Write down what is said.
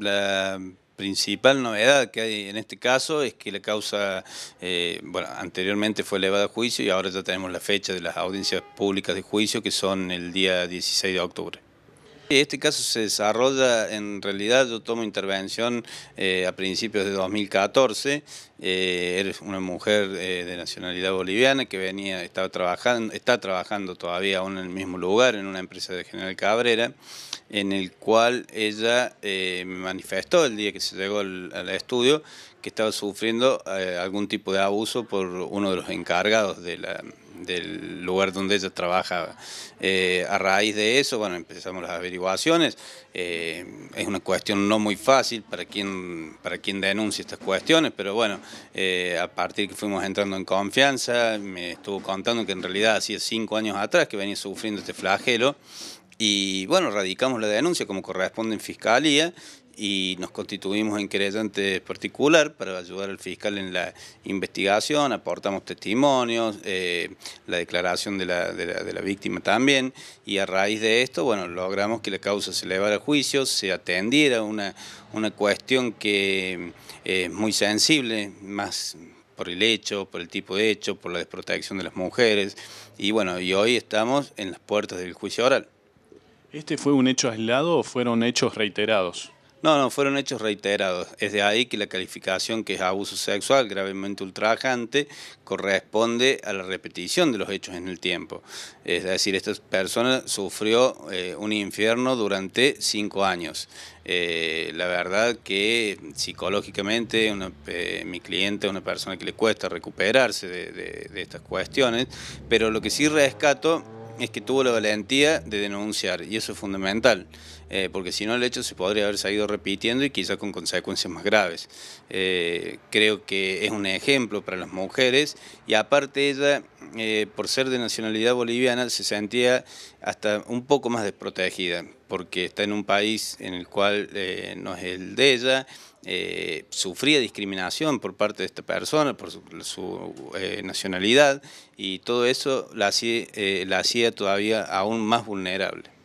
la principal novedad que hay en este caso es que la causa, eh, bueno, anteriormente fue elevada a juicio y ahora ya tenemos la fecha de las audiencias públicas de juicio que son el día 16 de octubre. Este caso se desarrolla, en realidad yo tomo intervención eh, a principios de 2014, eh, una mujer eh, de nacionalidad boliviana que venía, estaba trabajando, está trabajando todavía aún en el mismo lugar, en una empresa de General Cabrera, en el cual ella eh, me manifestó el día que se llegó al estudio que estaba sufriendo eh, algún tipo de abuso por uno de los encargados del lugar donde ella trabajaba. Eh, a raíz de eso, bueno, empezamos las averiguaciones. Eh, es una cuestión no muy fácil para quien, para quien denuncia estas cuestiones, pero bueno, a partir que fuimos entrando en confianza, me estuvo contando que en realidad hacía cinco años atrás que venía sufriendo este flagelo y bueno, radicamos la denuncia como corresponde en fiscalía y nos constituimos en querellante particular para ayudar al fiscal en la investigación, aportamos testimonios, eh, la declaración de la, de, víctima también, y a raíz de esto, bueno, logramos que la causa se elevara a juicio, se atendiera una, una cuestión que eh, es muy sensible, más por el hecho, por el tipo de hecho, por la desprotección de las mujeres, y bueno, y hoy estamos en las puertas del juicio oral. ¿Este fue un hecho aislado o fueron hechos reiterados? No, no, fueron hechos reiterados. Es de ahí que la calificación que es abuso sexual gravemente ultrajante corresponde a la repetición de los hechos en el tiempo. Es decir, esta persona sufrió eh, un infierno durante cinco años. Eh, la verdad que psicológicamente eh, mi cliente es una persona que le cuesta recuperarse de, de estas cuestiones, pero lo que sí rescato es que tuvo la valentía de denunciar, y eso es fundamental, eh, porque si no el hecho se podría haber seguido repitiendo y quizá con consecuencias más graves. Eh, creo que es un ejemplo para las mujeres y aparte ella eh, por ser de nacionalidad boliviana, se sentía hasta un poco más desprotegida, porque está en un país en el cual eh, no es el de ella, eh, sufría discriminación por parte de esta persona, por su, nacionalidad, y todo eso la hacía todavía aún más vulnerable.